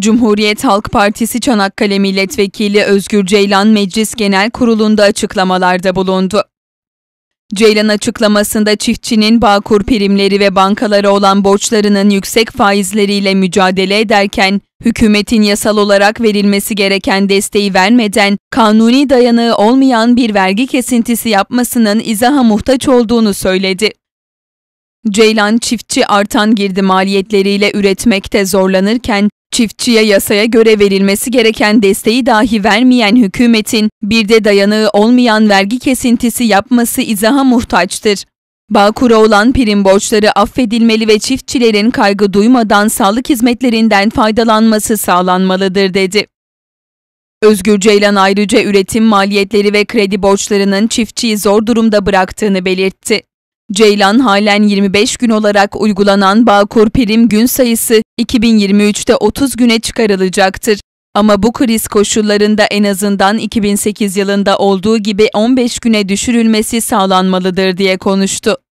Cumhuriyet Halk Partisi Çanakkale Milletvekili Özgür Ceylan Meclis Genel Kurulu'nda açıklamalarda bulundu. Ceylan açıklamasında çiftçinin bağkur primleri ve bankalara olan borçlarının yüksek faizleriyle mücadele ederken, hükümetin yasal olarak verilmesi gereken desteği vermeden, kanuni dayanağı olmayan bir vergi kesintisi yapmasının izaha muhtaç olduğunu söyledi. Ceylan çiftçi artan girdi maliyetleriyle üretmekte zorlanırken Çiftçiye yasaya göre verilmesi gereken desteği dahi vermeyen hükümetin bir de dayanığı olmayan vergi kesintisi yapması izaha muhtaçtır. Bağkur'a olan prim borçları affedilmeli ve çiftçilerin kaygı duymadan sağlık hizmetlerinden faydalanması sağlanmalıdır dedi. Özgür Ceylan ayrıca üretim maliyetleri ve kredi borçlarının çiftçiyi zor durumda bıraktığını belirtti. Ceylan halen 25 gün olarak uygulanan Bağkur prim gün sayısı 2023'te 30 güne çıkarılacaktır. Ama bu kriz koşullarında en azından 2008 yılında olduğu gibi 15 güne düşürülmesi sağlanmalıdır diye konuştu.